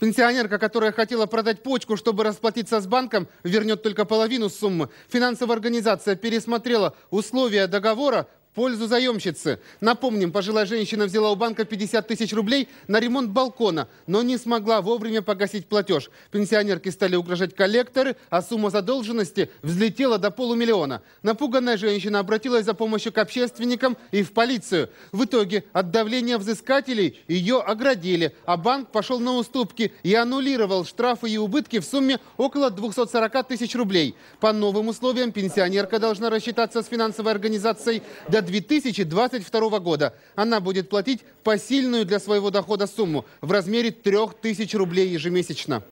Пенсионерка, которая хотела продать почку, чтобы расплатиться с банком, вернет только половину суммы. Финансовая организация пересмотрела условия договора, пользу заемщицы. Напомним, пожилая женщина взяла у банка 50 тысяч рублей на ремонт балкона, но не смогла вовремя погасить платеж. Пенсионерки стали угрожать коллекторы, а сумма задолженности взлетела до полумиллиона. Напуганная женщина обратилась за помощью к общественникам и в полицию. В итоге от давления взыскателей ее оградили, а банк пошел на уступки и аннулировал штрафы и убытки в сумме около 240 тысяч рублей. По новым условиям пенсионерка должна рассчитаться с финансовой организацией до до 2022 года. Она будет платить посильную для своего дохода сумму в размере 3000 рублей ежемесячно.